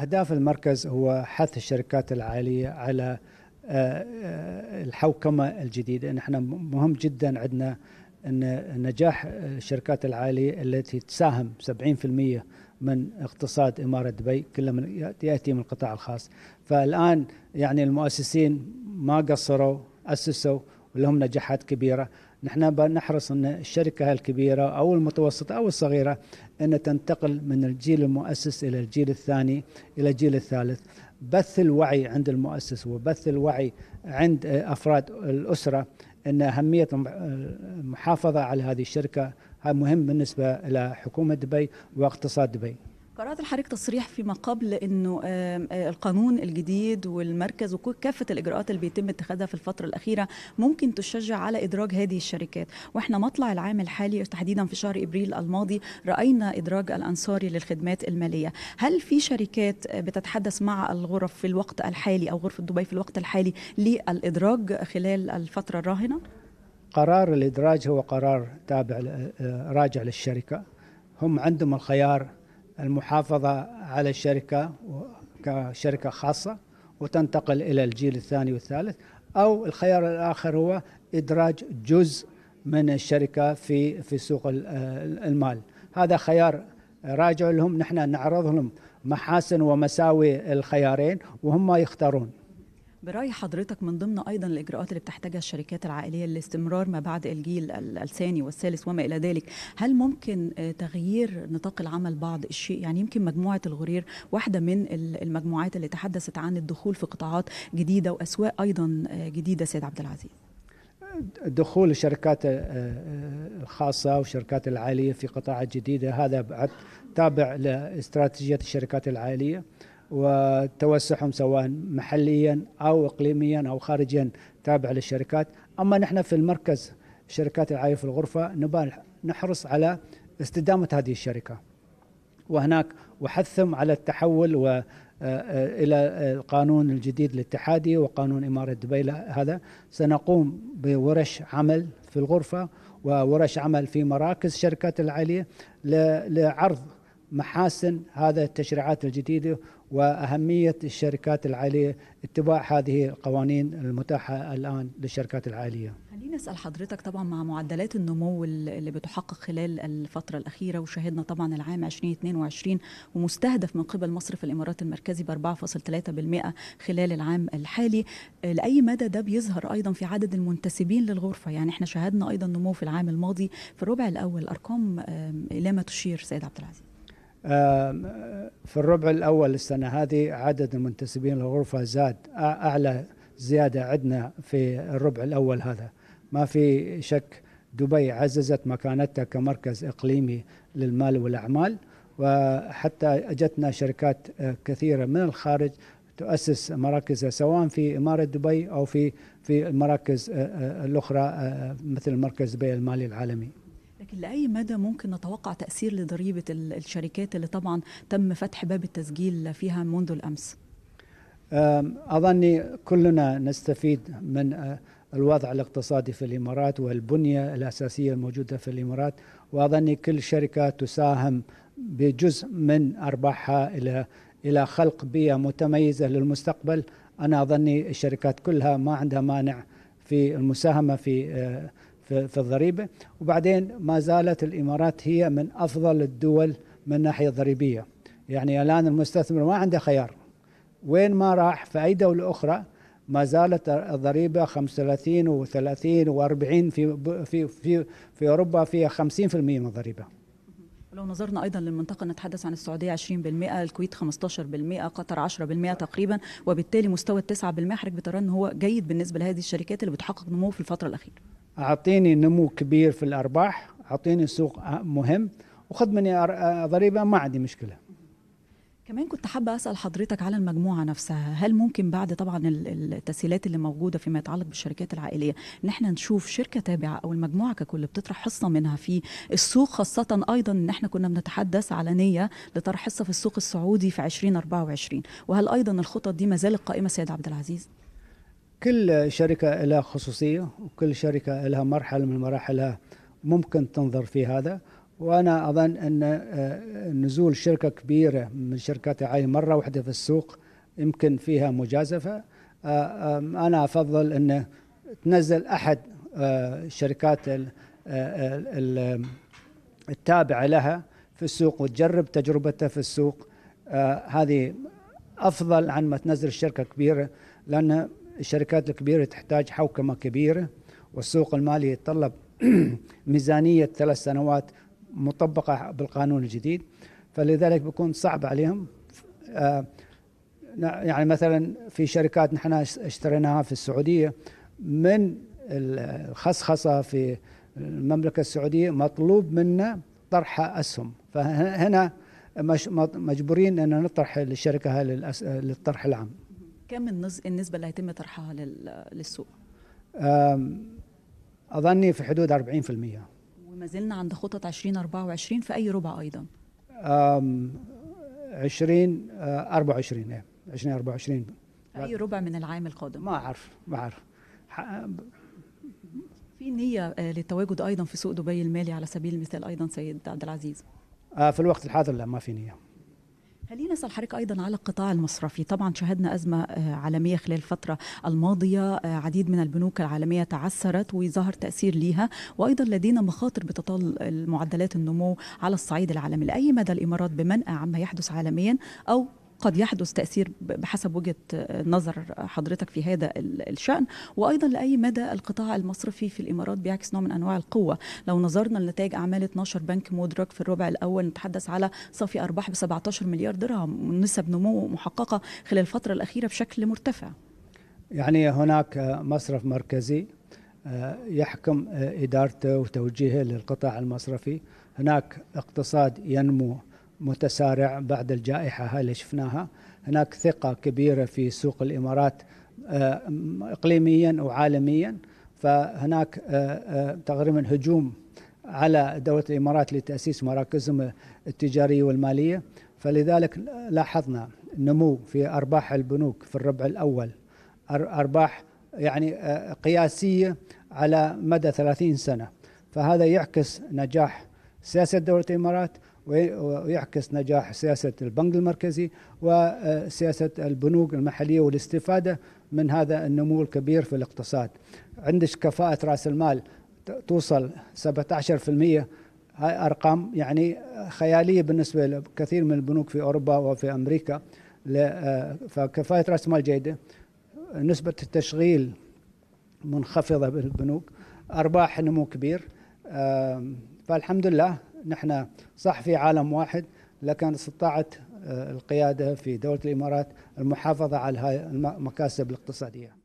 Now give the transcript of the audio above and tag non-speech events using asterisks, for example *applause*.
أهداف المركز هو حث الشركات العالية على آه، آه، الحوكمة الجديدة نحن مهم جدا عندنا أن نجاح الشركات العالية التي تساهم 70% من اقتصاد إمارة دبي كلها من يأتي من القطاع الخاص فالآن يعني المؤسسين ما قصروا أسسوا ولهم نجاحات كبيرة نحن بنحرص ان الشركه الكبيره او المتوسطه او الصغيره ان تنتقل من الجيل المؤسس الى الجيل الثاني الى الجيل الثالث بث الوعي عند المؤسس وبث الوعي عند افراد الاسره ان اهميه المحافظه على هذه الشركه مهم بالنسبه الى حكومه دبي واقتصاد دبي قرأت الحريق تصريح فيما قبل انه آه، القانون الجديد والمركز وكافه الاجراءات اللي بيتم اتخاذها في الفتره الاخيره ممكن تشجع على ادراج هذه الشركات، واحنا مطلع العام الحالي تحديدا في شهر ابريل الماضي راينا ادراج الانصاري للخدمات الماليه، هل في شركات آه، بتتحدث مع الغرف في الوقت الحالي او غرفه دبي في الوقت الحالي للادراج خلال الفتره الراهنه؟ قرار الادراج هو قرار تابع آه، راجع للشركه، هم عندهم الخيار المحافظة على الشركة كشركة خاصة وتنتقل إلى الجيل الثاني والثالث أو الخيار الآخر هو إدراج جزء من الشركة في في سوق المال هذا خيار راجع لهم نحن نعرض لهم محاسن ومساوئ الخيارين وهم يختارون برأي حضرتك من ضمن أيضا الإجراءات اللي بتحتاجها الشركات العائلية لاستمرار ما بعد الجيل الثاني والثالث وما إلى ذلك هل ممكن آه، تغيير نطاق العمل بعض الشيء يعني يمكن مجموعة الغرير واحدة من المجموعات اللي تحدثت عن الدخول في قطاعات جديدة وأسواق أيضا آه، جديدة سيد عبد العزيز دخول الشركات آه، الخاصة والشركات العائلية في قطاعات جديدة هذا تابع لاستراتيجية الشركات العائلية وتوسعهم سواء محليا او اقليميا او خارجيا تابع للشركات، اما نحن في المركز شركات العايه في الغرفه نبى نحرص على استدامه هذه الشركه. وهناك وحثهم على التحول و آه، آه، الى القانون آه، الجديد الاتحادي وقانون اماره دبي هذا سنقوم بورش عمل في الغرفه وورش عمل في مراكز شركات العاليه لعرض محاسن هذا التشريعات الجديدة وأهمية الشركات العالية اتباع هذه القوانين المتاحة الآن للشركات العالية خليني أسأل حضرتك طبعا مع معدلات النمو اللي بتحقق خلال الفترة الأخيرة وشاهدنا طبعا العام 2022 ومستهدف من قبل مصرف الإمارات المركزي ب 4.3% خلال العام الحالي لأي مدى ده بيظهر أيضا في عدد المنتسبين للغرفة يعني احنا شاهدنا أيضا نمو في العام الماضي في الربع الأول أرقام إلى ما تشير سيد عبد العزيز في الربع الأول السنة هذه عدد المنتسبين للغرفة زاد أعلى زيادة عندنا في الربع الأول هذا ما في شك دبي عززت مكانتها كمركز إقليمي للمال والأعمال وحتى أجتنا شركات كثيرة من الخارج تؤسس مراكزها سواء في إمارة دبي أو في في المراكز الأخرى مثل مركز دبي المالي العالمي لكن لأي مدى ممكن نتوقع تأثير لضريبة الشركات اللي طبعا تم فتح باب التسجيل فيها منذ الأمس؟ أظني كلنا نستفيد من أه، الوضع الاقتصادي في الإمارات والبنية الأساسية الموجودة في الإمارات وأظني كل شركة تساهم بجزء من أرباحها إلى إلى خلق بيئة متميزة للمستقبل أنا أظني الشركات كلها ما عندها مانع في المساهمة في أه، في الضريبه وبعدين ما زالت الامارات هي من افضل الدول من ناحيه ضريبيه يعني الان المستثمر ما عنده خيار وين ما راح في اي دوله اخرى ما زالت الضريبه 35 و30 و40 في في في في اوروبا فيها 50% من الضريبه لو نظرنا ايضا للمنطقه نتحدث عن السعوديه 20% الكويت 15% قطر 10% تقريبا وبالتالي مستوى ال 9% حضرتك بترى ان هو جيد بالنسبه لهذه الشركات اللي بتحقق نمو في الفتره الاخيره أعطيني نمو كبير في الأرباح أعطيني سوق مهم وخذ مني ضريبة ما عندي مشكلة كمان كنت حابة أسأل حضرتك على المجموعة نفسها هل ممكن بعد طبعا التسهيلات اللي موجودة فيما يتعلق بالشركات العائلية إن احنا نشوف شركة تابعة أو المجموعة ككل بتطرح حصة منها في السوق خاصة أيضا إن احنا كنا بنتحدث على نية لطرح حصة في السوق السعودي في 2024 وهل أيضا الخطط دي ما زالت قائمة سيد عبد العزيز؟ كل شركة لها خصوصية وكل شركة لها مرحلة من مراحلها ممكن تنظر في هذا وأنا أظن أن آه، نزول شركة كبيرة من شركات عاي مرة واحدة في السوق يمكن فيها مجازفة آه، أنا أفضل أن تنزل أحد الشركات آه، التابعة لها في السوق وتجرب تجربتها في السوق هذه أفضل عن ما تنزل شركة كبيرة لأن الشركات الكبيرة تحتاج حوكمة كبيرة والسوق المالي يتطلب *clears throat* ميزانية ثلاث سنوات مطبقة بالقانون الجديد فلذلك بيكون صعب عليهم آه، يعني مثلا في شركات نحن اشتريناها في السعودية من الخصخصة في المملكة السعودية مطلوب منا طرح أسهم فهنا مجبورين أن نطرح الشركة للطرح العام كم النسبه اللي هيتم طرحها للسوق اظني في حدود 40% وما زلنا عند خطط 2024 في اي ربع ايضا 20 24 آه، ايه 2024 اي ربع من العام القادم ما اعرف ما اعرف في نيه آه، للتواجد ايضا في سوق دبي المالي على سبيل المثال ايضا سيد عبد العزيز آه، في الوقت الحاضر لا ما في نيه خلينا نسال حضرتك ايضا على القطاع المصرفي طبعا شهدنا ازمه آه، عالميه خلال الفتره الماضيه آه، عديد من البنوك العالميه تعثرت وظهر تاثير ليها وايضا لدينا مخاطر بتطال معدلات النمو على الصعيد العالمي لاي مدى الامارات بمنأى عما يحدث عالميا او قد يحدث تاثير بحسب وجهه نظر حضرتك في هذا الشان وايضا لاي مدى القطاع المصرفي في الامارات بيعكس نوع من انواع القوه لو نظرنا لنتائج اعمال 12 بنك مدرك في الربع الاول نتحدث على صافي ارباح ب 17 مليار درهم نسب نمو محققه خلال الفتره الاخيره بشكل مرتفع يعني هناك مصرف مركزي آه، يحكم آه، ادارته وتوجيهه للقطاع المصرفي هناك اقتصاد ينمو متسارع بعد الجائحة هاي اللي شفناها هناك ثقة كبيرة في سوق الإمارات آه، إقليميا وعالميا فهناك آه، آه، تقريبا هجوم على دولة الإمارات لتأسيس مراكزهم التجارية والمالية فلذلك لاحظنا نمو في أرباح البنوك في الربع الأول أرباح يعني قياسية على مدى 30 سنة فهذا يعكس نجاح سياسة دولة الإمارات ويعكس نجاح سياسة البنك المركزي وسياسة البنوك المحلية والاستفادة من هذا النمو الكبير في الاقتصاد عندك كفاءة رأس المال توصل 17% هاي أرقام يعني خيالية بالنسبة لكثير من البنوك في أوروبا وفي أمريكا آه، فكفاءة رأس مال جيدة نسبة التشغيل منخفضة بالبنوك أرباح نمو كبير فالحمد لله نحن صح في عالم واحد لكن استطاعت آه، القياده في دوله الامارات المحافظه على هاي المكاسب الاقتصاديه